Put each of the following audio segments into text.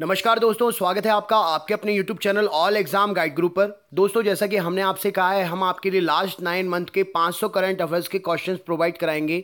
नमस्कार दोस्तों स्वागत है आपका आपके अपने YouTube channel all exam guide group पर दोस्तों जैसा कि हमने आपसे कहा है हम आपके लिए लास्ट नाइन मंथ के 500 करंट अफेयर्स के क्वेश्चंस प्रोवाइड कराएंगे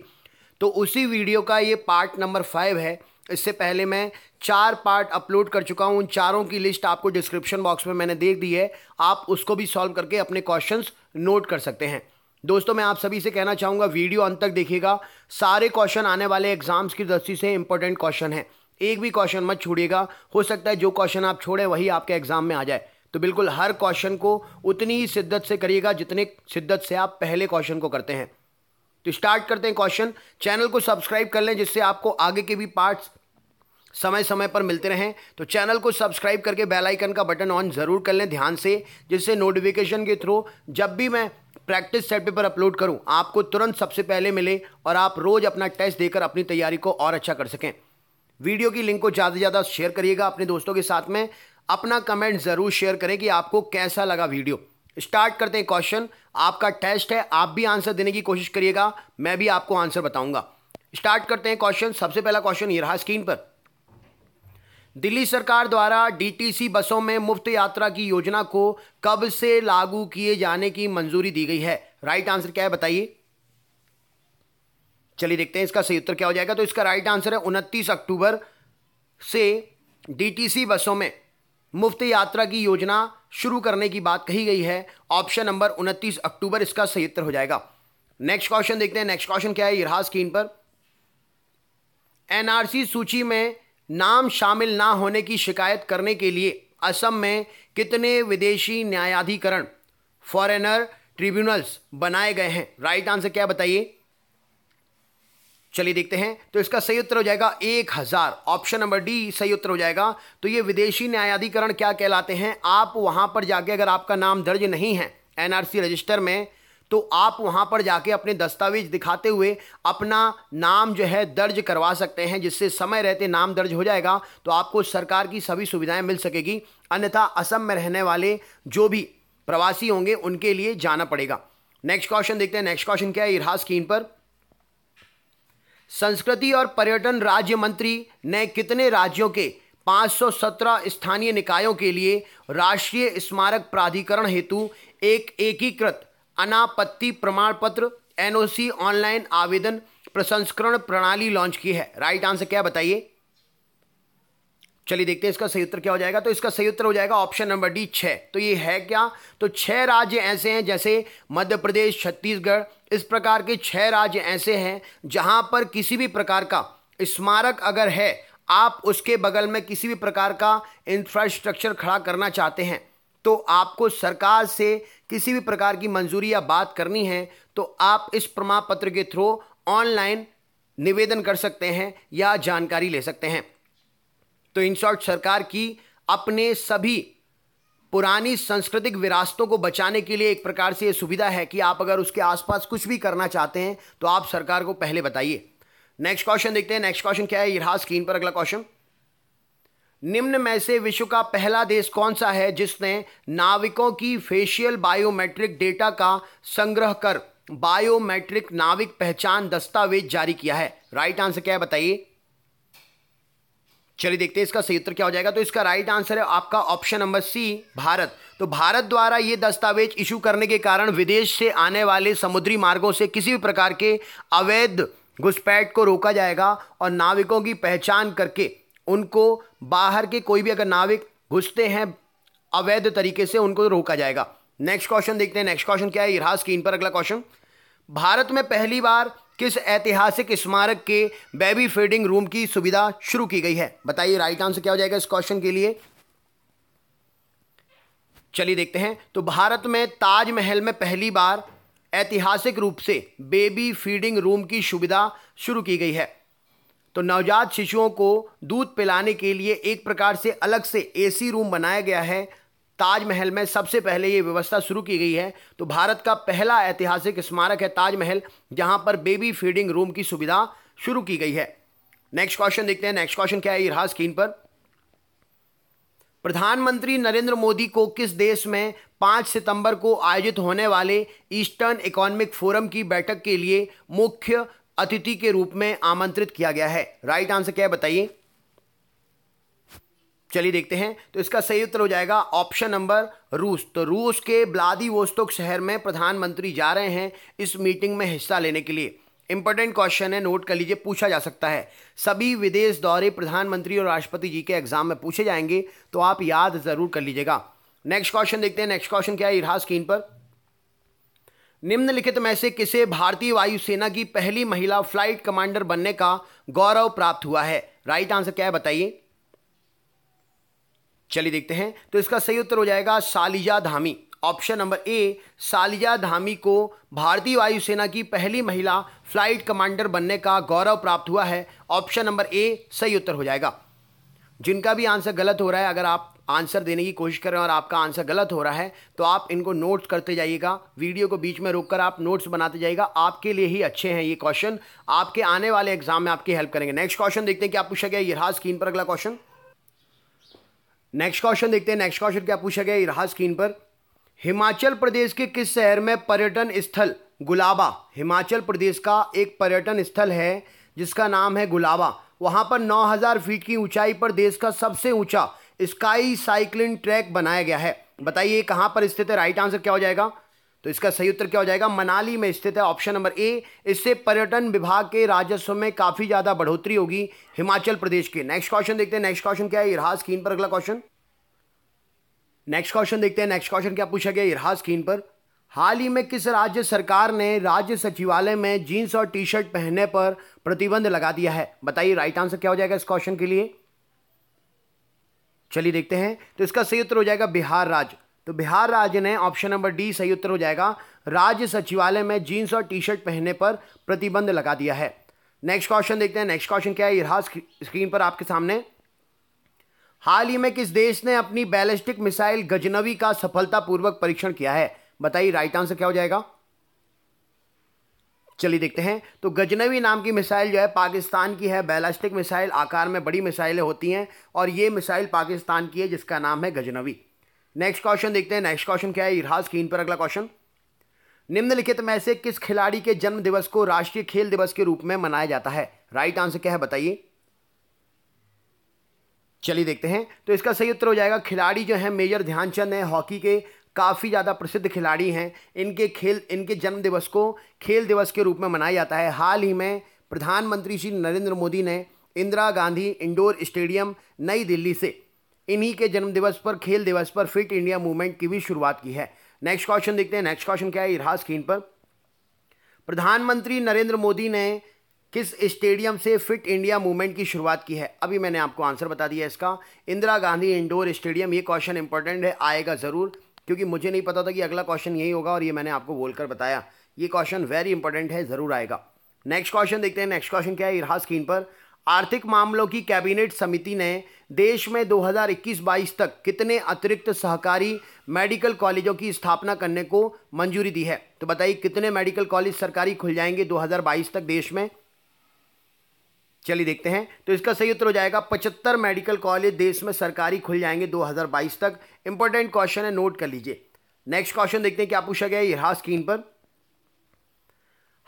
तो उसी वीडियो का ये पार्ट नंबर फाइव है इससे पहले मैं चार पार्ट अपलोड कर चुका हूँ उन चारों की लिस्ट आपको डिस्क्रिप्शन बॉक्स में मैंने देख दी है आप उसको भी सॉल्व करके अपने क्वेश्चन नोट कर सकते हैं दोस्तों मैं आप सभी से कहना चाहूँगा वीडियो अंत तक देखिएगा सारे क्वेश्चन आने वाले एग्जाम्स की दृष्टि से इंपॉर्टेंट क्वेश्चन हैं एक भी क्वेश्चन मत छोड़िएगा हो सकता है जो क्वेश्चन आप छोड़ें वही आपके एग्ज़ाम में आ जाए तो बिल्कुल हर क्वेश्चन को उतनी ही शिद्दत से करिएगा जितने शिद्दत से आप पहले क्वेश्चन को करते हैं तो स्टार्ट करते हैं क्वेश्चन चैनल को सब्सक्राइब कर लें जिससे आपको आगे के भी पार्ट्स समय समय पर मिलते रहें तो चैनल को सब्सक्राइब करके बेल आइकन का बटन ऑन ज़रूर कर लें ध्यान से जिससे नोटिफिकेशन के थ्रू जब भी मैं प्रैक्टिस सेट पेपर अपलोड करूं आपको तुरंत सबसे पहले मिले और आप रोज़ अपना टेस्ट देकर अपनी तैयारी को और अच्छा कर सकें वीडियो की लिंक को ज़्यादा से ज़्यादा शेयर करिएगा अपने दोस्तों के साथ में अपना कमेंट ज़रूर शेयर करें कि आपको कैसा लगा वीडियो स्टार्ट करते हैं क्वेश्चन आपका टेस्ट है आप भी आंसर देने की कोशिश करिएगा मैं भी आपको आंसर बताऊंगा स्टार्ट करते हैं क्वेश्चन सबसे पहला क्वेश्चन ये रहा स्क्रीन पर दिल्ली सरकार द्वारा डीटीसी बसों में मुफ्त यात्रा की योजना को कब से लागू किए जाने की मंजूरी दी गई है राइट आंसर क्या है बताइए चलिए देखते हैं इसका सही उत्तर क्या हो जाएगा तो इसका राइट आंसर है उनतीस अक्टूबर से डीटीसी बसों में मुफ्त यात्रा की योजना शुरू करने की बात कही गई है ऑप्शन नंबर उनतीस अक्टूबर इसका सही उत्तर हो जाएगा नेक्स्ट क्वेश्चन देखते हैं नेक्स्ट क्वेश्चन क्या है इरहा स्क्रीन पर एनआरसी सूची में नाम शामिल ना होने की शिकायत करने के लिए असम में कितने विदेशी न्यायाधिकरण फॉरेनर ट्रिब्यूनल्स बनाए गए हैं राइट आंसर क्या बताइए चलिए देखते हैं तो इसका सही उत्तर हो जाएगा एक हजार ऑप्शन नंबर डी सही उत्तर हो जाएगा तो ये विदेशी न्यायाधिकरण क्या कहलाते हैं आप वहां पर जाके अगर आपका नाम दर्ज नहीं है एनआरसी रजिस्टर में तो आप वहां पर जाके अपने दस्तावेज दिखाते हुए अपना नाम जो है दर्ज करवा सकते हैं जिससे समय रहते नाम दर्ज हो जाएगा तो आपको सरकार की सभी सुविधाएं मिल सकेगी अन्यथा असम में रहने वाले जो भी प्रवासी होंगे उनके लिए जाना पड़ेगा नेक्स्ट क्वेश्चन देखते हैं नेक्स्ट क्वेश्चन क्या है इरहा स्क्रीन पर संस्कृति और पर्यटन राज्य मंत्री ने कितने राज्यों के 517 स्थानीय निकायों के लिए राष्ट्रीय स्मारक प्राधिकरण हेतु एक एकीकृत अनापत्ति प्रमाण पत्र एन ऑनलाइन आवेदन प्रसंस्करण प्रणाली लॉन्च की है राइट आंसर क्या बताइए चलिए देखते हैं इसका सही उत्तर क्या हो जाएगा तो इसका सही उत्तर हो जाएगा ऑप्शन नंबर डी छः तो ये है क्या तो छह राज्य ऐसे हैं जैसे मध्य प्रदेश छत्तीसगढ़ इस प्रकार के छह राज्य ऐसे हैं जहाँ पर किसी भी प्रकार का स्मारक अगर है आप उसके बगल में किसी भी प्रकार का इंफ्रास्ट्रक्चर खड़ा करना चाहते हैं तो आपको सरकार से किसी भी प्रकार की मंजूरी या बात करनी है तो आप इस प्रमाण पत्र के थ्रू ऑनलाइन निवेदन कर सकते हैं या जानकारी ले सकते हैं तो इन शॉर्ट सरकार की अपने सभी पुरानी सांस्कृतिक विरासतों को बचाने के लिए एक प्रकार से ये सुविधा है कि आप अगर उसके आसपास कुछ भी करना चाहते हैं तो आप सरकार को पहले बताइए नेक्स्ट क्वेश्चन देखते हैं नेक्स्ट क्वेश्चन क्या है इरहा स्क्रीन पर अगला क्वेश्चन निम्न में से विश्व का पहला देश कौन सा है जिसने नाविकों की फेशियल बायोमेट्रिक डेटा का संग्रह कर बायोमेट्रिक नाविक पहचान दस्तावेज जारी किया है राइट आंसर क्या है बताइए चलिए देखते हैं इसका सही उत्तर क्या हो जाएगा तो इसका राइट आंसर है आपका ऑप्शन नंबर सी भारत तो भारत द्वारा ये दस्तावेज इशू करने के कारण विदेश से आने वाले समुद्री मार्गों से किसी भी प्रकार के अवैध घुसपैठ को रोका जाएगा और नाविकों की पहचान करके उनको बाहर के कोई भी अगर नाविक घुसते हैं अवैध तरीके से उनको रोका जाएगा नेक्स्ट क्वेश्चन देखते हैं नेक्स्ट क्वेश्चन क्या है इरहा स्क्रीन पर अगला क्वेश्चन भारत में पहली बार किस ऐतिहासिक स्मारक के बेबी फीडिंग रूम की सुविधा शुरू की गई है बताइए राइट आंसर क्या हो जाएगा इस क्वेश्चन के लिए चलिए देखते हैं तो भारत में ताजमहल में पहली बार ऐतिहासिक रूप से बेबी फीडिंग रूम की सुविधा शुरू की गई है तो नवजात शिशुओं को दूध पिलाने के लिए एक प्रकार से अलग से एसी रूम बनाया गया है ताजमहल में सबसे पहले ये व्यवस्था शुरू की गई है तो भारत का पहला ऐतिहासिक स्मारक है ताजमहल जहाँ पर बेबी फीडिंग रूम की सुविधा शुरू की गई है नेक्स्ट क्वेश्चन देखते हैं नेक्स्ट क्वेश्चन क्या है इरहा स्क्रीन पर प्रधानमंत्री नरेंद्र मोदी को किस देश में पांच सितंबर को आयोजित होने वाले ईस्टर्न इकोनॉमिक फोरम की बैठक के लिए मुख्य अतिथि के रूप में आमंत्रित किया गया है राइट आंसर क्या है बताइए चलिए देखते हैं तो इसका सही उत्तर हो जाएगा ऑप्शन नंबर रूस तो रूस के वोस्तोक शहर में प्रधानमंत्री जा रहे हैं इस मीटिंग में हिस्सा लेने के लिए इंपॉर्टेंट क्वेश्चन है नोट कर लीजिए पूछा जा सकता है सभी विदेश दौरे प्रधानमंत्री और राष्ट्रपति जी के एग्जाम में पूछे जाएंगे तो आप याद जरूर कर लीजिएगा नेक्स्ट क्वेश्चन देखते हैं नेक्स्ट क्वेश्चन क्या है इहा स्क्रीन पर निम्नलिखित में से किसे भारतीय वायुसेना की पहली महिला फ्लाइट कमांडर बनने का गौरव प्राप्त हुआ है राइट आंसर क्या है बताइए चलिए देखते हैं तो इसका सही उत्तर हो जाएगा Shalija Dhami option number A Shalija Dhami को भारतीय वायुसेना की पहली महिला फ्लाइट कमांडर बनने का गौरव प्राप्त हुआ है ऑप्शन नंबर ए सही उत्तर हो जाएगा जिनका भी आंसर गलत हो रहा है अगर आप आंसर देने की कोशिश कर रहे हैं और आपका आंसर गलत हो रहा है तो आप इनको नोट्स करते जाइएगा वीडियो को बीच में रोककर आप नोट्स बनाते जाइएगा आपके लिए ही अच्छे हैं ये क्वेश्चन आपके आने वाले एग्जाम में आपकी हेल्प करेंगे नेक्स्ट क्वेश्चन देखते हैं कि आप पूछा गया ये रहा स्क्रीन पर अगला क्वेश्चन नेक्स्ट क्वेश्चन देखते हैं नेक्स्ट क्वेश्चन क्या पूछा गया रहा स्क्रीन पर हिमाचल प्रदेश के किस शहर में पर्यटन स्थल गुलाबा हिमाचल प्रदेश का एक पर्यटन स्थल है जिसका नाम है गुलाबा वहां पर 9000 फीट की ऊंचाई पर देश का सबसे ऊंचा स्काई साइक्लिंग ट्रैक बनाया गया है बताइए कहाँ पर स्थित है राइट आंसर क्या हो जाएगा तो इसका सही उत्तर क्या हो जाएगा मनाली में स्थित है ऑप्शन नंबर ए इससे पर्यटन विभाग के राजस्व में काफी ज्यादा बढ़ोतरी होगी हिमाचल प्रदेश के नेक्स्ट क्वेश्चन देखते हैं नेक्स्ट क्वेश्चन क्या है इरहास स्क्रीन पर अगला क्वेश्चन नेक्स्ट क्वेश्चन देखते हैं नेक्स्ट क्वेश्चन क्या पूछा गया इरहास खीन पर हाल ही में किस राज्य सरकार ने राज्य सचिवालय में जीन्स और टी शर्ट पहनने पर प्रतिबंध लगा दिया है बताइए राइट आंसर क्या हो जाएगा इस क्वेश्चन के लिए चलिए देखते हैं तो इसका सही उत्तर हो जाएगा बिहार राज्य तो बिहार राज्य ने ऑप्शन नंबर डी सही उत्तर हो जाएगा राज्य सचिवालय में जीन्स और टी शर्ट पहनने पर प्रतिबंध लगा दिया है नेक्स्ट क्वेश्चन देखते हैं नेक्स्ट क्वेश्चन क्या है ये स्क्रीन पर आपके सामने हाल ही में किस देश ने अपनी बैलिस्टिक मिसाइल गजनवी का सफलतापूर्वक परीक्षण किया है बताइए राइट आंसर क्या हो जाएगा चलिए देखते हैं तो गजनवी नाम की मिसाइल जो है पाकिस्तान की है बैलिस्टिक मिसाइल आकार में बड़ी मिसाइलें होती हैं और ये मिसाइल पाकिस्तान की है जिसका नाम है गजनवी नेक्स्ट क्वेश्चन देखते हैं नेक्स्ट क्वेश्चन क्या है इरहास कीन पर अगला क्वेश्चन निम्नलिखित में से किस खिलाड़ी के जन्म दिवस को राष्ट्रीय खेल दिवस के रूप में मनाया जाता है राइट आंसर क्या है बताइए चलिए देखते हैं तो इसका सही उत्तर हो जाएगा खिलाड़ी जो है मेजर ध्यानचंद है हॉकी के काफ़ी ज़्यादा प्रसिद्ध खिलाड़ी हैं इनके खेल इनके जन्म दिवस को खेल दिवस के रूप में मनाया जाता है हाल ही में प्रधानमंत्री श्री नरेंद्र मोदी ने इंदिरा गांधी इंडोर स्टेडियम नई दिल्ली से इन्हीं के जन्म दिवस पर खेल दिवस पर फिट इंडिया मूवमेंट की भी शुरुआत की है नेक्स्ट क्वेश्चन देखते हैं नेक्स्ट क्वेश्चन क्या है इरा स्क्रीन पर प्रधानमंत्री नरेंद्र मोदी ने किस स्टेडियम से फिट इंडिया मूवमेंट की शुरुआत की है अभी मैंने आपको आंसर बता दिया इसका इंदिरा गांधी इंडोर स्टेडियम ये क्वेश्चन इंपॉर्टेंट है आएगा ज़रूर क्योंकि मुझे नहीं पता था कि अगला क्वेश्चन यही होगा और ये मैंने आपको बोलकर बताया ये क्वेश्चन वेरी इंपॉर्टेंट है ज़रूर आएगा नेक्स्ट क्वेश्चन देखते हैं नेक्स्ट क्वेश्चन क्या है इरा स्क्रीन पर आर्थिक मामलों की कैबिनेट समिति ने देश में 2021-22 तक कितने अतिरिक्त सहकारी मेडिकल कॉलेजों की स्थापना करने को मंजूरी दी है तो बताइए कितने मेडिकल कॉलेज सरकारी खुल जाएंगे 2022 तक देश में चलिए देखते हैं तो इसका सही उत्तर हो जाएगा पचहत्तर मेडिकल कॉलेज देश में सरकारी खुल जाएंगे 2022 तक इंपॉर्टेंट क्वेश्चन है नोट कर लीजिए नेक्स्ट क्वेश्चन देखते हैं क्या पूछा गया है यहाँ स्क्रीन पर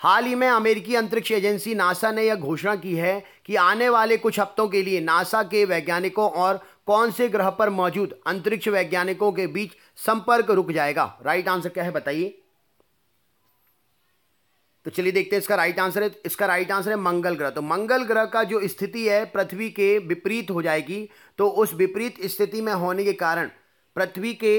हाल ही में अमेरिकी अंतरिक्ष एजेंसी नासा ने यह घोषणा की है कि आने वाले कुछ हफ्तों के लिए नासा के वैज्ञानिकों और कौन से ग्रह पर मौजूद अंतरिक्ष वैज्ञानिकों के बीच संपर्क रुक जाएगा राइट आंसर क्या है बताइए तो चलिए देखते हैं इसका राइट आंसर है इसका राइट आंसर है मंगल ग्रह तो मंगल ग्रह का जो स्थिति है पृथ्वी के विपरीत हो जाएगी तो उस विपरीत स्थिति में होने के कारण पृथ्वी के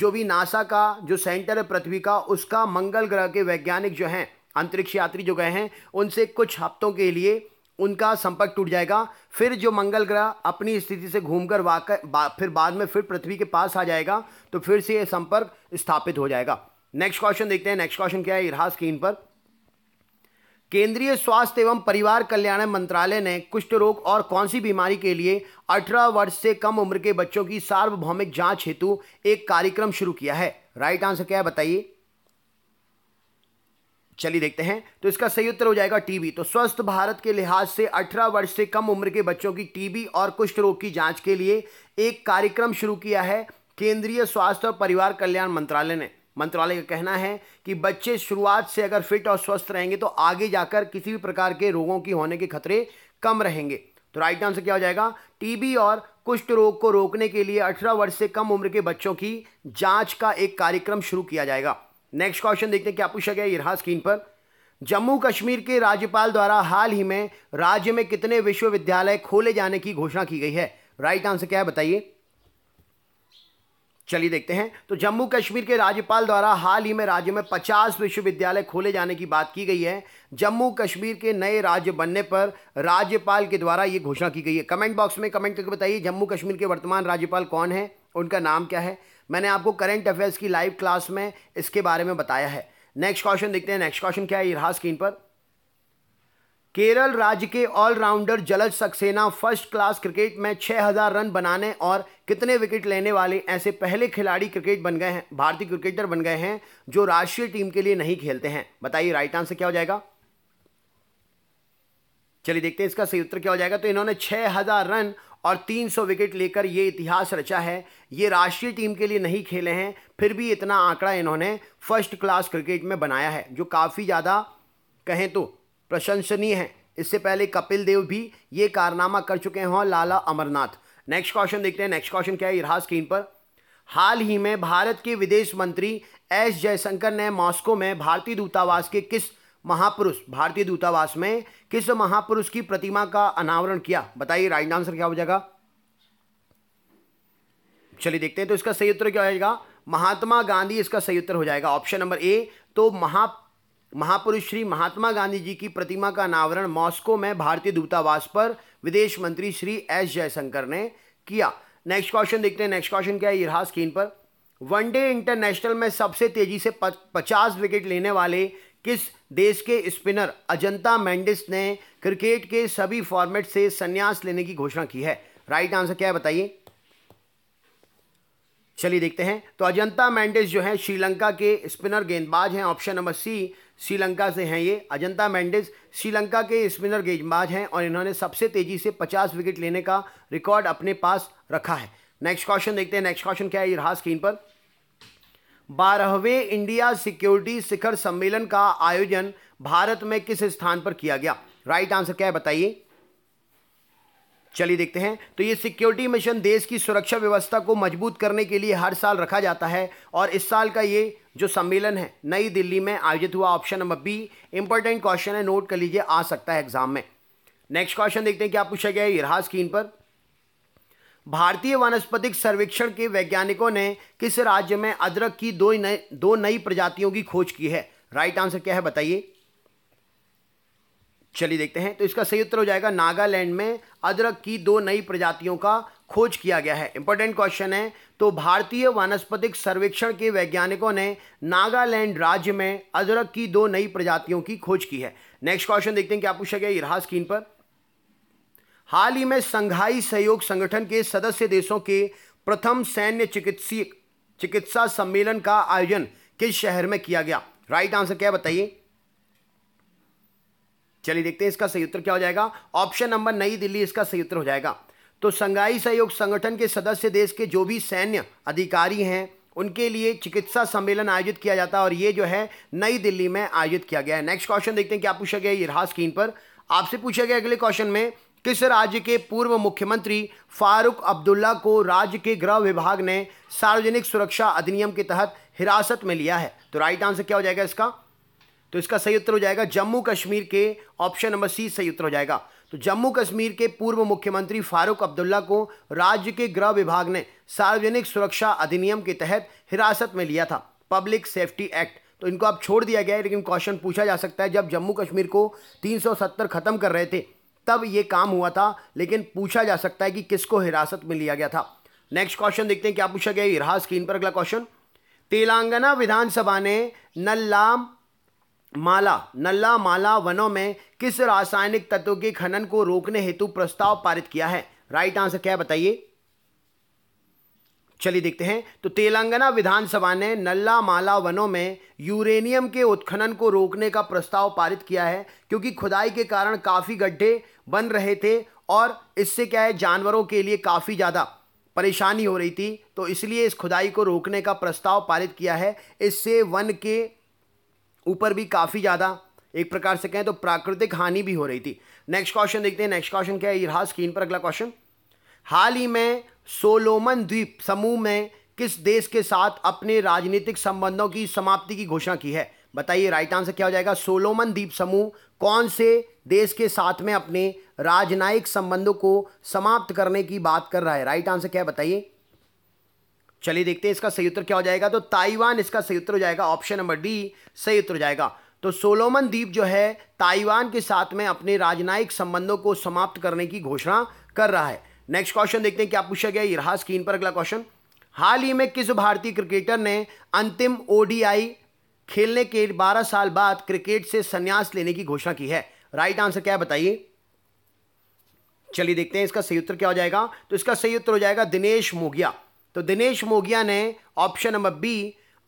जो भी नासा का जो सेंटर है पृथ्वी का उसका मंगल ग्रह के वैज्ञानिक जो हैं अंतरिक्ष यात्री जो गए हैं उनसे कुछ हफ्तों के लिए उनका संपर्क टूट जाएगा फिर जो मंगल ग्रह अपनी स्थिति से घूमकर वाकर बा, फिर बाद में फिर पृथ्वी के पास आ जाएगा तो फिर से यह संपर्क स्थापित हो जाएगा नेक्स्ट क्वेश्चन देखते हैं नेक्स्ट क्वेश्चन क्या है इरहास स्क्रीन पर केंद्रीय स्वास्थ्य एवं परिवार कल्याण मंत्रालय ने कुष्ठ रोग और कौन सी बीमारी के लिए 18 वर्ष से कम उम्र के बच्चों की सार्वभौमिक जांच हेतु एक कार्यक्रम शुरू किया है राइट आंसर क्या है बताइए चलिए देखते हैं तो इसका सही उत्तर हो जाएगा टीबी तो स्वस्थ भारत के लिहाज से 18 वर्ष से कम उम्र के बच्चों की टीबी और कुष्ठ रोग की जांच के लिए एक कार्यक्रम शुरू किया है केंद्रीय स्वास्थ्य और परिवार कल्याण मंत्रालय ने मंत्रालय का कहना है कि बच्चे शुरुआत से अगर फिट और स्वस्थ रहेंगे तो आगे जाकर किसी भी प्रकार के रोगों की होने के खतरे कम रहेंगे तो राइट आंसर क्या हो जाएगा टीबी और कुष्ठ रोग को रोकने के लिए 18 वर्ष से कम उम्र के बच्चों की जांच का एक कार्यक्रम शुरू किया जाएगा नेक्स्ट क्वेश्चन देखते हैं क्या पूछा गया इरहा स्क्रीन पर जम्मू कश्मीर के राज्यपाल द्वारा हाल ही में राज्य में कितने विश्वविद्यालय खोले जाने की घोषणा की गई है राइट आंसर क्या है बताइए चलिए देखते हैं तो जम्मू कश्मीर के राज्यपाल द्वारा हाल ही में राज्य में 50 विश्वविद्यालय खोले जाने की बात की गई है जम्मू कश्मीर के नए राज्य बनने पर राज्यपाल के द्वारा यह घोषणा की गई है कमेंट बॉक्स में कमेंट करके बताइए जम्मू कश्मीर के वर्तमान राज्यपाल कौन है उनका नाम क्या है मैंने आपको करेंट अफेयर्स की लाइव क्लास में इसके बारे में बताया है नेक्स्ट क्वेश्चन देखते हैं नेक्स्ट क्वेश्चन क्या है रहा स्क्रीन पर केरल राज्य के allrounder Jalaj Saxena first class cricket में 6000 रन बनाने और कितने विकेट लेने वाले ऐसे पहले खिलाड़ी क्रिकेट बन गए हैं भारतीय क्रिकेटर बन गए हैं जो राष्ट्रीय टीम के लिए नहीं खेलते हैं बताइए राइट आंसर क्या हो जाएगा चलिए देखते हैं इसका सही उत्तर क्या हो जाएगा तो इन्होंने 6000 रन और 300 विकेट लेकर ये इतिहास रचा है ये राष्ट्रीय टीम के लिए नहीं खेले हैं फिर भी इतना आंकड़ा इन्होंने फर्स्ट क्लास क्रिकेट में बनाया है जो काफ़ी ज़्यादा कहें तो प्रशंसनीय है इससे पहले कपिल देव भी ये कारनामा कर चुके हैं लाला अमरनाथ नेक्स्ट क्वेश्चन देखते हैं नेक्स्ट क्वेश्चन क्या है इरहास स्क्रीन पर हाल ही में भारत के विदेश मंत्री एस जयशंकर ने मॉस्को में भारतीय दूतावास के किस महापुरुष भारतीय दूतावास में किस महापुरुष की प्रतिमा का अनावरण किया बताइए राइट आंसर क्या हो जाएगा चलिए देखते हैं तो इसका सही उत्तर क्या हो जाएगा महात्मा गांधी इसका सही उत्तर हो जाएगा ऑप्शन नंबर ए तो महा महापुरुष श्री महात्मा गांधी जी की प्रतिमा का अनावरण मॉस्को में भारतीय दूतावास पर विदेश मंत्री श्री एस जयशंकर ने किया नेक्स्ट क्वेश्चन देखते हैं नेक्स्ट क्वेश्चन क्या है इरहा स्क्रीन पर वनडे इंटरनेशनल में सबसे तेजी से पचास विकेट लेने वाले किस देश के स्पिनर अजंता मेंडिस ने क्रिकेट के सभी फॉर्मेट से संन्यास लेने की घोषणा की है राइट आंसर क्या है बताइए चलिए देखते हैं तो अजंता मेंडिस जो है श्रीलंका के स्पिनर गेंदबाज हैं ऑप्शन नंबर सी श्रीलंका से हैं ये अजंता मेंडिस श्रीलंका के स्पिनर गेंदबाज हैं और इन्होंने सबसे तेजी से 50 विकेट लेने का रिकॉर्ड अपने पास रखा है नेक्स्ट क्वेश्चन देखते हैं नेक्स्ट क्वेश्चन क्या है ये रहा स्क्रीन पर बारहवें इंडिया सिक्योरिटी शिखर सम्मेलन का आयोजन भारत में किस स्थान पर किया गया राइट आंसर क्या है बताइए चलिए देखते हैं तो ये सिक्योरिटी मिशन देश की सुरक्षा व्यवस्था को मजबूत करने के लिए हर साल रखा जाता है और इस साल का ये जो सम्मेलन है नई दिल्ली में आयोजित हुआ option number B important question है नोट कर लीजिए आ सकता है एग्जाम में नेक्स्ट क्वेश्चन देखते हैं क्या पूछा गया है ये स्क्रीन पर भारतीय वनस्पतिक सर्वेक्षण के वैज्ञानिकों ने किस राज्य में अदरक की दो नई दो नई प्रजातियों की खोज की है राइट आंसर क्या है बताइए चलिए देखते हैं तो इसका सही उत्तर हो जाएगा नागालैंड में अदरक की दो नई प्रजातियों का खोज किया गया है इंपॉर्टेंट क्वेश्चन है तो भारतीय वनस्पतिक सर्वेक्षण के वैज्ञानिकों ने नागालैंड राज्य में अदरक की दो नई प्रजातियों की खोज की है नेक्स्ट क्वेश्चन देखते हैं क्या पूछा गया ये स्क्रीन पर हाल ही में संघाई सहयोग संगठन के सदस्य देशों के प्रथम सैन्य चिकित्सीय चिकित्सा सम्मेलन का आयोजन किस शहर में किया गया राइट आंसर क्या बताइए चलिए देखते हैं इसका सही उत्तर क्या हो जाएगा ऑप्शन नंबर नई दिल्ली इसका सही उत्तर हो जाएगा तो संघाई सहयोग संगठन के सदस्य देश के जो भी सैन्य अधिकारी हैं उनके लिए चिकित्सा सम्मेलन आयोजित किया जाता है और ये जो है नई दिल्ली में आयोजित किया गया है नेक्स्ट क्वेश्चन देखते हैं क्या पूछा गया ये रहा स्क्रीन पर आपसे पूछा गया अगले क्वेश्चन में किस राज्य के पूर्व मुख्यमंत्री फारूक अब्दुल्ला को राज्य के गृह विभाग ने सार्वजनिक सुरक्षा अधिनियम के तहत हिरासत में लिया है तो राइट आंसर क्या हो जाएगा इसका तो इसका सही उत्तर हो जाएगा जम्मू कश्मीर के ऑप्शन नंबर सी सही उत्तर हो जाएगा तो जम्मू कश्मीर के पूर्व मुख्यमंत्री फारूक अब्दुल्ला को राज्य के गृह विभाग ने सार्वजनिक सुरक्षा अधिनियम के तहत हिरासत में लिया था पब्लिक सेफ्टी एक्ट तो इनको अब छोड़ दिया गया है लेकिन क्वेश्चन पूछा जा सकता है जब जम्मू कश्मीर को 370 खत्म कर रहे थे तब ये काम हुआ था लेकिन पूछा जा सकता है कि किसको हिरासत में लिया गया था नेक्स्ट क्वेश्चन देखते हैं क्या पूछा गया रहा स्क्रीन पर अगला क्वेश्चन तेलंगाना विधानसभा ने नल्ला माला नल्ला माला वनों में किस रासायनिक तत्व के खनन को रोकने हेतु प्रस्ताव पारित किया है राइट आंसर क्या है बताइए चलिए देखते हैं तो तेलंगाना विधानसभा ने नल्ला माला वनों में यूरेनियम के उत्खनन को रोकने का प्रस्ताव पारित किया है क्योंकि खुदाई के कारण काफ़ी गड्ढे बन रहे थे और इससे क्या है जानवरों के लिए काफ़ी ज़्यादा परेशानी हो रही थी तो इसलिए इस खुदाई को रोकने का प्रस्ताव पारित किया है इससे वन के ऊपर भी काफ़ी ज़्यादा एक प्रकार से कहें तो प्राकृतिक हानि भी हो रही थी नेक्स्ट क्वेश्चन देखते हैं नेक्स्ट क्वेश्चन क्या है यहा स्क्रीन पर अगला क्वेश्चन हाल ही में सोलोमन द्वीप समूह में किस देश के साथ अपने राजनीतिक संबंधों की समाप्ति की घोषणा की है बताइए राइट आंसर क्या हो जाएगा सोलोमन द्वीप समूह कौन से देश के साथ में अपने राजनयिक संबंधों को समाप्त करने की बात कर रहा है राइट आंसर क्या है बताइए चलिए देखते हैं इसका सही उत्तर क्या हो जाएगा तो ताइवान इसका सही उत्तर हो जाएगा ऑप्शन नंबर डी सही उत्तर हो जाएगा तो सोलोमन द्वीप जो है ताइवान के साथ में अपने राजनयिक संबंधों को समाप्त करने की घोषणा कर रहा है नेक्स्ट क्वेश्चन देखते हैं क्या पूछा गया रहा स्क्रीन पर अगला क्वेश्चन हाल ही में किस भारतीय क्रिकेटर ने अंतिम ओडीआई खेलने के 12 साल बाद क्रिकेट से संन्यास लेने की घोषणा की है राइट आंसर क्या है बताइए चलिए देखते हैं इसका सही उत्तर क्या हो जाएगा तो इसका सही उत्तर हो जाएगा दिनेश मोगिया तो दिनेश मोगिया ने ऑप्शन नंबर बी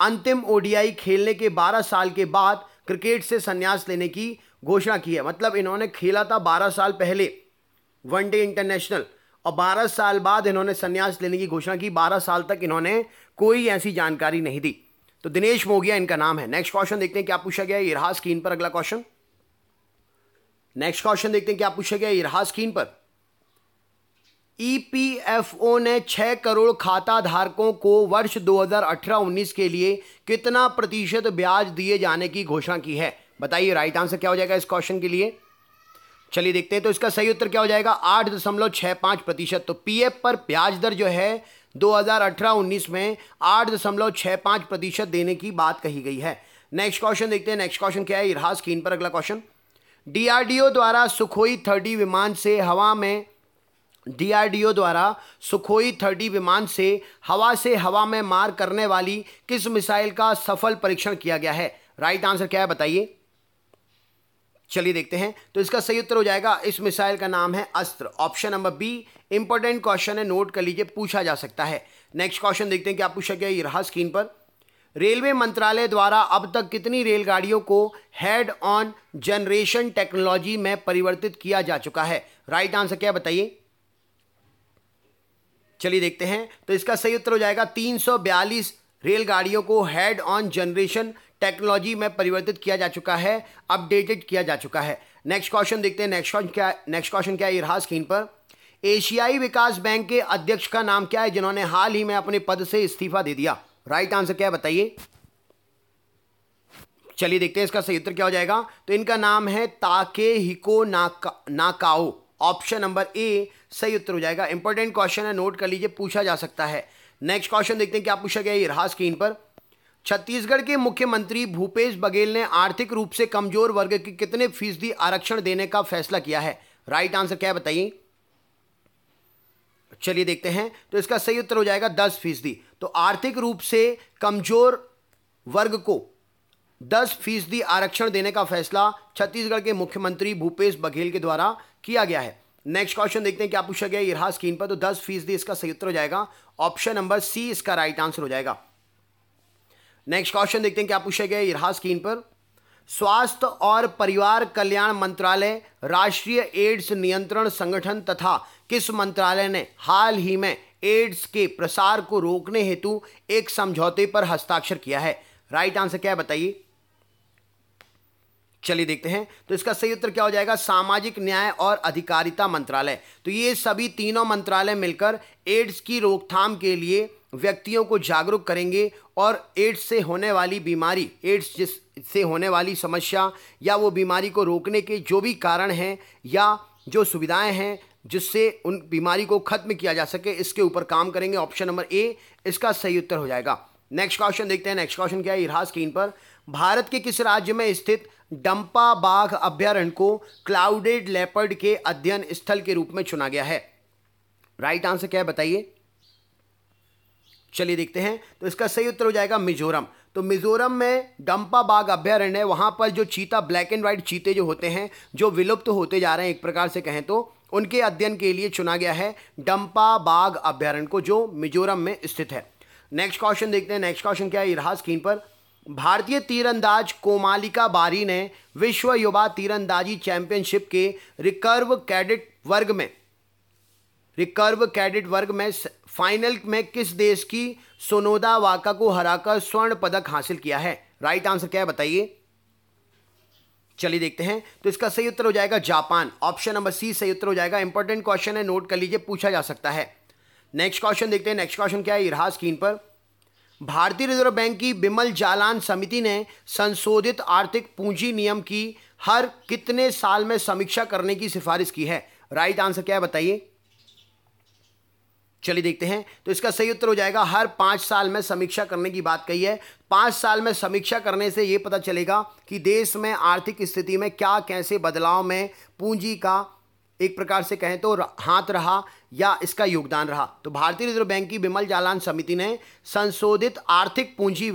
अंतिम ओडीआई खेलने के 12 साल के बाद क्रिकेट से संन्यास लेने की घोषणा की है मतलब इन्होंने खेला था 12 साल पहले वनडे इंटरनेशनल और बारह साल बाद इन्होंने संन्यास लेने की घोषणा की बारह साल तक इन्होंने कोई ऐसी जानकारी नहीं दी तो दिनेश मोगिया इनका नाम है नेक्स्ट क्वेश्चन देखते हैं क्या पूछा गया इरहास कीन पर अगला क्वेश्चन नेक्स्ट क्वेश्चन देखते हैं क्या पूछा गया इरहास कीन पर ईपीएफओ e ने छह करोड़ खाता धारकों को वर्ष 2018-19 के लिए कितना प्रतिशत ब्याज दिए जाने की घोषणा की है बताइए राइट आंसर क्या हो जाएगा इस क्वेश्चन के लिए चलिए देखते हैं तो इसका सही उत्तर क्या हो जाएगा आठ दशमलव छः पाँच प्रतिशत तो एफ पर ब्याज दर जो है 2018-19 में आठ दशमलव छः पाँच प्रतिशत देने की बात कही गई है नेक्स्ट क्वेश्चन देखते हैं नेक्स्ट क्वेश्चन क्या है इरहास कीन पर अगला क्वेश्चन डीआरडीओ द्वारा सुखोई थर्टी विमान से हवा में डीआरडीओ द्वारा सुखोई थर्टी विमान से हवा से हवा में मार करने वाली किस मिसाइल का सफल परीक्षण किया गया है राइट आंसर क्या है बताइए चलिए देखते हैं तो इसका सही उत्तर हो जाएगा इस मिसाइल का नाम है Astra option number B important question है नोट कर लीजिए पूछा जा सकता है नेक्स्ट क्वेश्चन देखते हैं क्या पूछा गया ये रहा स्क्रीन पर रेलवे मंत्रालय द्वारा अब तक कितनी रेलगाड़ियों को हेड ऑन जनरेशन टेक्नोलॉजी में परिवर्तित किया जा चुका है राइट आंसर क्या बताइए चलिए देखते हैं तो इसका सही उत्तर हो जाएगा 342 रेलगाड़ियों को हेड ऑन जनरेशन टेक्नोलॉजी में परिवर्तित किया जा चुका है अपडेटेड किया जा चुका है नेक्स्ट क्वेश्चन देखते हैं नेक्स्ट क्वेश्चन क्या नेक्स्ट क्वेश्चन क्या है इरहा स्क्रीन पर एशियाई विकास बैंक के अध्यक्ष का नाम क्या है जिन्होंने हाल ही में अपने पद से इस्तीफा दे दिया राइट right आंसर क्या है बताइए चलिए देखते हैं इसका सही उत्तर क्या हो जाएगा तो इनका नाम है ताके हिको नाका नाकाओ ऑप्शन नंबर ए सही उत्तर हो जाएगा इंपॉर्टेंट क्वेश्चन है नोट कर लीजिए पूछा जा सकता है नेक्स्ट क्वेश्चन देखते हैं क्या पूछा गया ये रहा स्क्रीन पर छत्तीसगढ़ के मुख्यमंत्री भूपेश बघेल ने आर्थिक रूप से कमजोर वर्ग के कितने फीसदी आरक्षण देने का फैसला किया है राइट आंसर क्या बताइए चलिए देखते हैं तो इसका सही उत्तर हो जाएगा दस फीसदी तो आर्थिक रूप से कमजोर वर्ग को दस फीसदी आरक्षण देने का फैसला छत्तीसगढ़ के मुख्यमंत्री भूपेश बघेल के द्वारा किया गया है नेक्स्ट क्वेश्चन देखते हैं क्या पूछा गया इरहा स्क्रीन पर तो दस फीसदी इसका सही उत्तर हो जाएगा ऑप्शन नंबर सी इसका राइट आंसर हो जाएगा नेक्स्ट क्वेश्चन देखते हैं क्या पूछे गए रहा स्क्रीन पर स्वास्थ्य और परिवार कल्याण मंत्रालय राष्ट्रीय एड्स नियंत्रण संगठन तथा किस मंत्रालय ने हाल ही में एड्स के प्रसार को रोकने हेतु एक समझौते पर हस्ताक्षर किया है राइट आंसर क्या है बताइए चलिए देखते हैं तो इसका सही उत्तर क्या हो जाएगा सामाजिक न्याय और अधिकारिता मंत्रालय तो ये सभी तीनों मंत्रालय मिलकर एड्स की रोकथाम के लिए व्यक्तियों को जागरूक करेंगे और एड्स से होने वाली बीमारी एड्स जिस से होने वाली समस्या या वो बीमारी को रोकने के जो भी कारण हैं या जो सुविधाएं हैं जिससे उन बीमारी को खत्म किया जा सके इसके ऊपर काम करेंगे ऑप्शन नंबर ए इसका सही उत्तर हो जाएगा नेक्स्ट क्वेश्चन देखते हैं नेक्स्ट क्वेश्चन क्या है इरहा स्क्रीन पर भारत के किस राज्य में स्थित डंपा बाघ अभ्यारण्य को क्लाउडेड लेपर्ड के अध्ययन स्थल के रूप में चुना गया है राइट right आंसर क्या है बताइए चलिए देखते हैं तो इसका सही उत्तर हो जाएगा मिजोरम तो मिजोरम में डंपा बाग अभ्यारण्य है वहाँ पर जो चीता ब्लैक एंड वाइट चीते जो होते हैं जो विलुप्त होते जा रहे हैं एक प्रकार से कहें तो उनके अध्ययन के लिए चुना गया है डंपा बाग अभ्यारण्य को जो मिजोरम में स्थित है नेक्स्ट क्वेश्चन देखते हैं नेक्स्ट क्वेश्चन क्या है इरहा स्क्रीन पर भारतीय तीरंदाज कोमालिका बारी ने विश्व युवा तीरंदाजी चैंपियनशिप के रिकर्व कैडेट वर्ग में रिकर्व कैडेट वर्ग में फाइनल में किस देश की सोनोदा वाका को हराकर स्वर्ण पदक हासिल किया है राइट आंसर क्या है बताइए चलिए देखते हैं तो इसका सही उत्तर हो जाएगा जापान ऑप्शन नंबर सी सही उत्तर हो जाएगा इंपॉर्टेंट क्वेश्चन है नोट कर लीजिए पूछा जा सकता है नेक्स्ट क्वेश्चन देखते हैं नेक्स्ट क्वेश्चन क्या है इरहा स्क्रीन पर भारतीय रिजर्व बैंक की बिमल जालान समिति ने संशोधित आर्थिक पूंजी नियम की हर कितने साल में समीक्षा करने की सिफारिश की है राइट आंसर क्या है बताइए चलिए देखते हैं तो इसका सही उत्तर हो जाएगा हर पाँच साल में समीक्षा करने की बात कही है पाँच साल में समीक्षा करने से ये पता चलेगा कि देश में आर्थिक स्थिति में क्या कैसे बदलाव में पूंजी का एक प्रकार से कहें तो हाथ रहा या इसका योगदान रहा तो भारतीय रिजर्व बैंक की विमल जालान समिति ने संशोधित आर्थिक पूंजी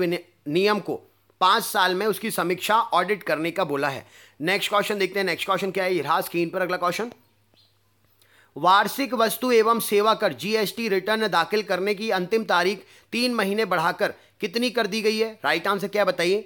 नियम को पाँच साल में उसकी समीक्षा ऑडिट करने का बोला है नेक्स्ट क्वेश्चन देखते हैं नेक्स्ट क्वेश्चन क्या है रहा स्क्रीन पर अगला क्वेश्चन वार्षिक वस्तु एवं सेवा कर जीएसटी रिटर्न दाखिल करने की अंतिम तारीख तीन महीने बढ़ाकर कितनी कर दी गई है राइट आंसर क्या बताइए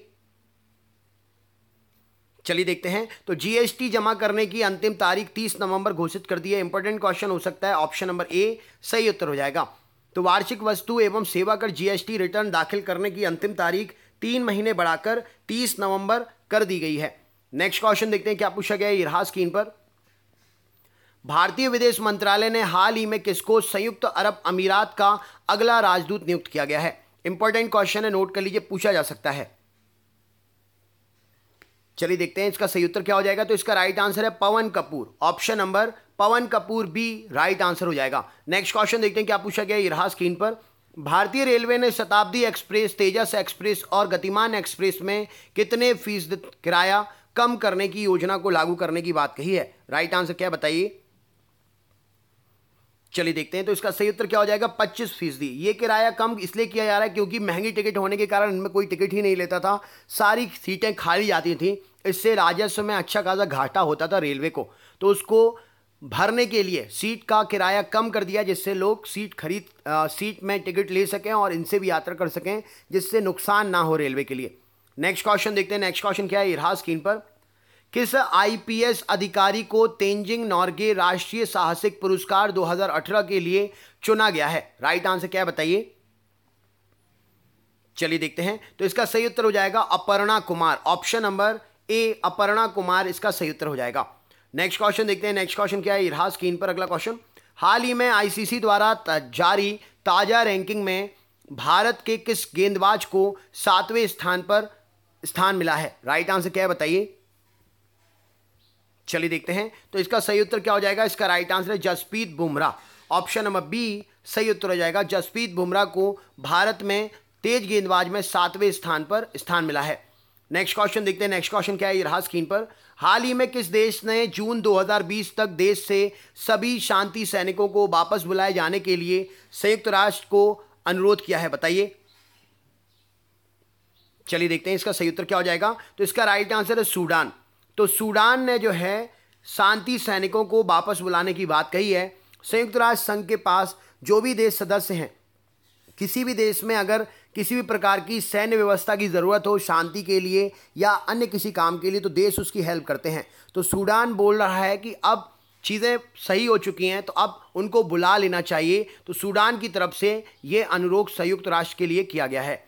चलिए देखते हैं तो जीएसटी जमा करने की अंतिम तारीख 30 नवंबर घोषित कर दी है इंपॉर्टेंट क्वेश्चन हो सकता है ऑप्शन नंबर ए सही उत्तर हो जाएगा तो वार्षिक वस्तु एवं सेवा कर जीएसटी रिटर्न दाखिल करने की अंतिम तारीख तीन महीने बढ़ाकर 30 नवंबर कर दी गई है नेक्स्ट क्वेश्चन देखते हैं क्या पूछा गया है इरहा स्क्रीन पर भारतीय विदेश मंत्रालय ने हाल ही में किसको संयुक्त अरब अमीरात का अगला राजदूत नियुक्त किया गया है इंपॉर्टेंट क्वेश्चन है नोट कर लीजिए पूछा जा सकता है चलिए देखते हैं इसका सही उत्तर क्या हो जाएगा तो इसका राइट आंसर है Pavan Kapoor option number Pavan Kapoor B right answer हो जाएगा नेक्स्ट क्वेश्चन देखते हैं क्या पूछा गया इरा स्क्रीन पर भारतीय रेलवे ने शताब्दी एक्सप्रेस तेजस एक्सप्रेस और गतिमान एक्सप्रेस में कितने फीसद किराया कम करने की योजना को लागू करने की बात कही है राइट आंसर क्या बताइए चलिए देखते हैं तो इसका सही उत्तर क्या हो जाएगा पच्चीस फीसदी ये किराया कम इसलिए किया जा रहा है क्योंकि महंगी टिकट होने के कारण इनमें कोई टिकट ही नहीं लेता था सारी सीटें खाली जाती थीं इससे राजस्व में अच्छा खासा घाटा होता था रेलवे को तो उसको भरने के लिए सीट का किराया कम कर दिया जिससे लोग सीट खरीद आ, सीट में टिकट ले सकें और इनसे भी यात्रा कर सकें जिससे नुकसान ना हो रेलवे के लिए नेक्स्ट क्वेश्चन देखते हैं नेक्स्ट क्वेश्चन क्या है इरहा स्क्रीन पर किस आईपीएस अधिकारी को तेंजिंग नॉर्गे राष्ट्रीय साहसिक पुरस्कार 2018 के लिए चुना गया है राइट आंसर क्या बताइए चलिए देखते हैं तो इसका सही उत्तर हो जाएगा Aparna Kumar option number A Aparna Kumar इसका सही उत्तर हो जाएगा नेक्स्ट क्वेश्चन देखते हैं नेक्स्ट क्वेश्चन क्या है इरहा स्क्रीन पर अगला क्वेश्चन हाल ही में आईसीसी द्वारा जारी ताजा रैंकिंग में भारत के किस गेंदबाज को सातवें स्थान पर स्थान मिला है राइट आंसर क्या है बताइए चलिए देखते हैं तो इसका सही उत्तर क्या हो जाएगा इसका राइट आंसर है Jasprit Bumrah option number B सही उत्तर हो जाएगा जसप्रीत बुमराह को भारत में तेज गेंदबाज में सातवें स्थान पर स्थान मिला है नेक्स्ट क्वेश्चन देखते हैं नेक्स्ट क्वेश्चन क्या है रहा स्क्रीन पर हाल ही में किस देश ने जून 2020 तक देश से सभी शांति सैनिकों को वापस बुलाए जाने के लिए संयुक्त राष्ट्र को अनुरोध किया है बताइए चलिए देखते हैं इसका सही उत्तर क्या हो जाएगा तो इसका राइट आंसर है सूडान तो सूडान ने जो है शांति सैनिकों को वापस बुलाने की बात कही है संयुक्त राष्ट्र संघ के पास जो भी देश सदस्य हैं किसी भी देश में अगर किसी भी प्रकार की सैन्य व्यवस्था की ज़रूरत हो शांति के लिए या अन्य किसी काम के लिए तो देश उसकी हेल्प करते हैं तो सूडान बोल रहा है कि अब चीज़ें सही हो चुकी हैं तो अब उनको बुला लेना चाहिए तो सूडान की तरफ से ये अनुरोध संयुक्त राष्ट्र के लिए किया गया है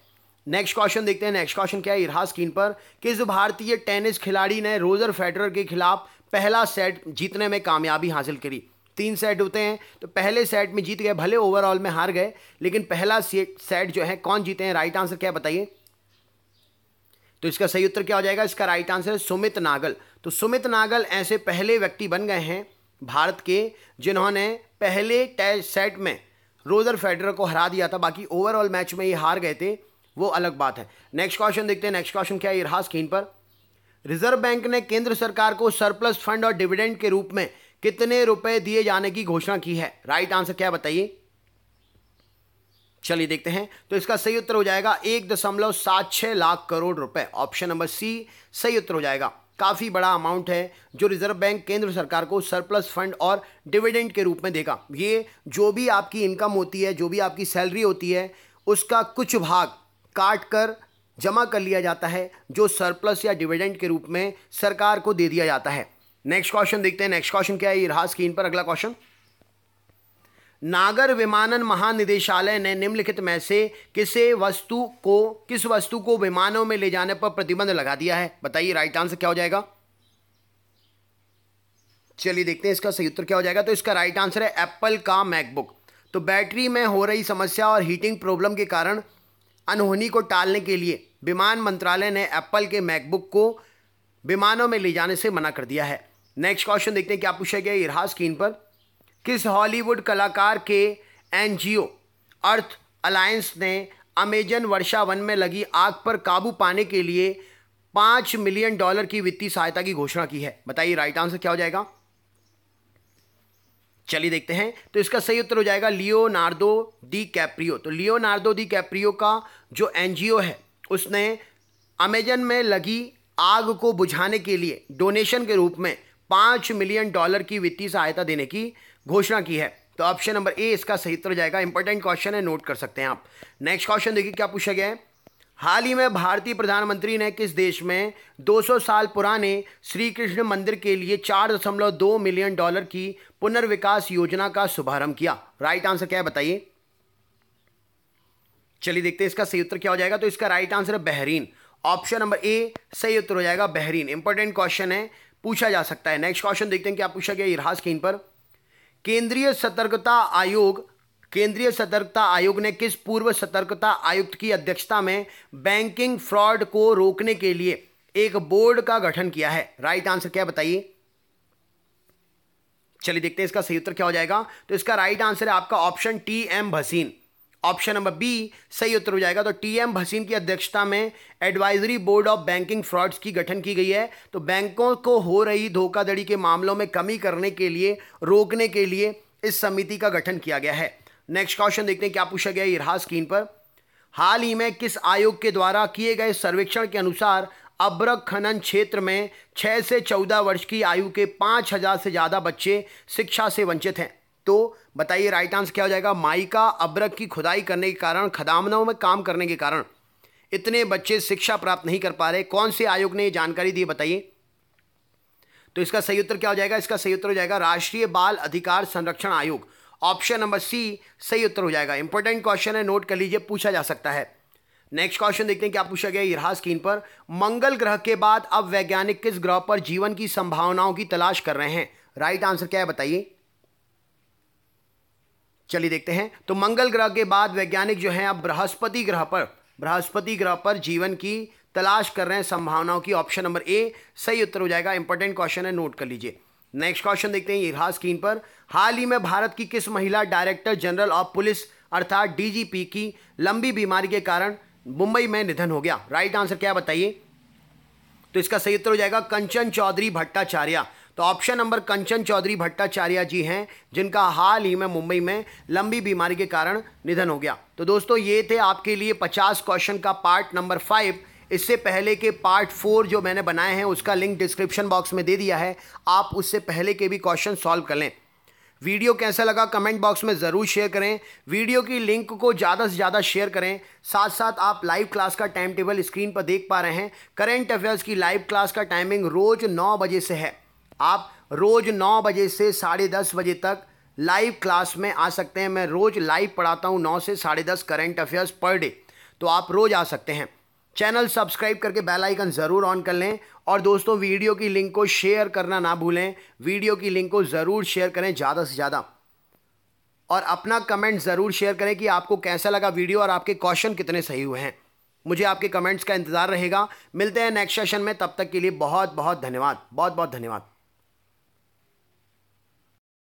नेक्स्ट क्वेश्चन देखते हैं नेक्स्ट क्वेश्चन क्या है इरहा स्क्रीन पर किस भारतीय टेनिस खिलाड़ी ने रोजर फेडरर के खिलाफ पहला सेट जीतने में कामयाबी हासिल करी तीन सेट होते हैं तो पहले सेट में जीत गए भले ओवरऑल में हार गए लेकिन पहला सेट जो है कौन जीते हैं राइट आंसर क्या बताइए तो इसका सही उत्तर क्या हो जाएगा इसका राइट आंसर है सुमित नागल तो सुमित नागल ऐसे पहले व्यक्ति बन गए हैं भारत के जिन्होंने पहले टेस्ट सेट में रोजर फेडरर को हरा दिया था बाकी ओवरऑल मैच में ये हार गए थे वो अलग बात है नेक्स्ट क्वेश्चन देखते हैं नेक्स्ट क्वेश्चन क्या है इरहास कीन पर रिजर्व बैंक ने केंद्र सरकार को सरप्लस फंड और डिविडेंड के रूप में कितने रुपए दिए जाने की घोषणा की है राइट आंसर क्या बताइए चलिए देखते हैं तो इसका सही उत्तर हो जाएगा एक दशमलव सात छः लाख करोड़ रुपए ऑप्शन नंबर सी सही उत्तर हो जाएगा काफ़ी बड़ा अमाउंट है जो रिजर्व बैंक केंद्र सरकार को सरप्लस फंड और डिविडेंड के रूप में देगा ये जो भी आपकी इनकम होती है जो भी आपकी सैलरी होती है उसका कुछ भाग काट कर जमा कर लिया जाता है जो सरप्लस या डिविडेंड के रूप में सरकार को दे दिया जाता है नेक्स्ट क्वेश्चन देखते हैं नेक्स्ट क्वेश्चन क्या है ये रहा स्क्रीन पर अगला क्वेश्चन नागर विमानन महानिदेशालय ने निम्नलिखित में से किसे वस्तु को किस वस्तु को विमानों में ले जाने पर प्रतिबंध लगा दिया है बताइए राइट आंसर क्या हो जाएगा चलिए देखते हैं इसका सही उत्तर क्या हो जाएगा तो इसका राइट आंसर है एप्पल का मैकबुक तो बैटरी में हो रही समस्या और हीटिंग प्रॉब्लम के कारण अनहोनी को टालने के लिए विमान मंत्रालय ने एप्पल के मैकबुक को विमानों में ले जाने से मना कर दिया है नेक्स्ट क्वेश्चन देखते हैं क्या पूछा गया इरहा स्क्रीन पर किस हॉलीवुड कलाकार के एन अर्थ अलायंस ने अमेजन वर्षा वन में लगी आग पर काबू पाने के लिए पाँच मिलियन डॉलर की वित्तीय सहायता की घोषणा की है बताइए राइट आंसर क्या हो जाएगा चलिए देखते हैं तो इसका सही उत्तर हो जाएगा लियोनार्डो डी कैप्रियो तो लियोनार्डो डी कैप्रियो का जो एन है उसने अमेजन में लगी आग को बुझाने के लिए डोनेशन के रूप में पाँच मिलियन डॉलर की वित्तीय सहायता देने की घोषणा की है तो ऑप्शन नंबर ए इसका सही उत्तर हो जाएगा इंपॉर्टेंट क्वेश्चन है नोट कर सकते हैं आप नेक्स्ट क्वेश्चन देखिए क्या पूछा गया है हाल ही में भारतीय प्रधानमंत्री ने किस देश में 200 साल पुराने श्री कृष्ण मंदिर के लिए 4.2 मिलियन डॉलर की पुनर्विकास योजना का शुभारंभ किया राइट आंसर क्या है बताइए चलिए देखते हैं इसका सही उत्तर क्या हो जाएगा तो इसका राइट आंसर है बहरीन ऑप्शन नंबर ए सही उत्तर हो जाएगा बहरीन इंपॉर्टेंट क्वेश्चन है पूछा जा सकता है नेक्स्ट क्वेश्चन देखते हैं क्या पूछा गया इरहास कीन पर केंद्रीय सतर्कता आयोग केंद्रीय सतर्कता आयोग ने किस पूर्व सतर्कता आयुक्त की अध्यक्षता में बैंकिंग फ्रॉड को रोकने के लिए एक बोर्ड का गठन किया है राइट आंसर क्या बताइए चलिए देखते हैं इसका सही उत्तर क्या हो जाएगा तो इसका राइट आंसर है आपका option T M Bhasin option number B सही उत्तर हो जाएगा तो टी एम भसीन की अध्यक्षता में advisory board of banking frauds की गठन की गई है तो बैंकों को हो रही धोखाधड़ी के मामलों में कमी करने के लिए रोकने के लिए इस समिति का गठन किया गया है नेक्स्ट क्वेश्चन देखते हैं क्या पूछा गया ये स्क्रीन पर हाल ही में किस आयोग के द्वारा किए गए सर्वेक्षण के अनुसार अब्रक खनन क्षेत्र में छः से चौदह वर्ष की आयु के हजार से ज़्यादा बच्चे शिक्षा से वंचित हैं तो बताइए राइट आंसर क्या हो जाएगा माइका अब्रक की खुदाई करने के कारण खदामनों में काम करने के कारण इतने बच्चे शिक्षा प्राप्त नहीं कर पा रहे कौन से आयोग ने ये जानकारी दी बताइए तो इसका सही उत्तर क्या हो जाएगा इसका सही उत्तर हो जाएगा राष्ट्रीय बाल अधिकार संरक्षण आयोग ऑप्शन नंबर सी सही उत्तर हो जाएगा इंपॉर्टेंट क्वेश्चन है नोट कर लीजिए पूछा जा सकता है नेक्स्ट क्वेश्चन देखते हैं क्या पूछा गया इरा स्क्रीन पर मंगल ग्रह के बाद अब वैज्ञानिक किस ग्रह पर जीवन की संभावनाओं की तलाश कर रहे हैं राइट आंसर क्या है बताइए चलिए देखते हैं तो मंगल ग्रह के बाद वैज्ञानिक जो है अब बृहस्पति ग्रह पर बृहस्पति ग्रह पर जीवन की तलाश कर रहे हैं संभावनाओं की ऑप्शन नंबर ए सही उत्तर हो जाएगा इंपॉर्टेंट क्वेश्चन है नोट कर लीजिए नेक्स्ट क्वेश्चन देखते हैं इरहा स्क्रीन पर हाल ही में भारत की किस महिला डायरेक्टर जनरल ऑफ पुलिस अर्थात डीजीपी की लंबी बीमारी के कारण मुंबई में निधन हो गया राइट आंसर क्या बताइए तो इसका सही उत्तर हो जाएगा कंचन चौधरी भट्टाचार्य तो ऑप्शन नंबर कंचन चौधरी भट्टाचार्य जी हैं जिनका हाल ही में मुंबई में लंबी बीमारी के कारण निधन हो गया तो दोस्तों ये थे आपके लिए पचास क्वेश्चन का पार्ट नंबर फाइव इससे पहले के पार्ट फोर जो मैंने बनाए हैं उसका लिंक डिस्क्रिप्शन बॉक्स में दे दिया है आप उससे पहले के भी क्वेश्चन सॉल्व कर लें वीडियो कैसा लगा कमेंट बॉक्स में ज़रूर शेयर करें वीडियो की लिंक को ज़्यादा से ज़्यादा शेयर करें साथ साथ आप लाइव क्लास का टाइम टेबल स्क्रीन पर देख पा रहे हैं करेंट अफेयर्स की लाइव क्लास का टाइमिंग रोज़ नौ बजे से है आप रोज़ नौ बजे से साढ़े दस बजे तक लाइव क्लास में आ सकते हैं मैं रोज़ लाइव पढ़ाता हूँ नौ से साढ़े दस करेंट अफेयर्स पर डे तो आप रोज़ आ सकते हैं चैनल सब्सक्राइब करके बेल आइकन ज़रूर ऑन कर लें और दोस्तों वीडियो की लिंक को शेयर करना ना भूलें वीडियो की लिंक को ज़रूर शेयर करें ज़्यादा से ज़्यादा और अपना कमेंट ज़रूर शेयर करें कि आपको कैसा लगा वीडियो और आपके क्वेश्चन कितने सही हुए हैं मुझे आपके कमेंट्स का इंतज़ार रहेगा मिलते हैं नेक्स्ट सेशन में तब तक के लिए बहुत बहुत धन्यवाद बहुत बहुत धन्यवाद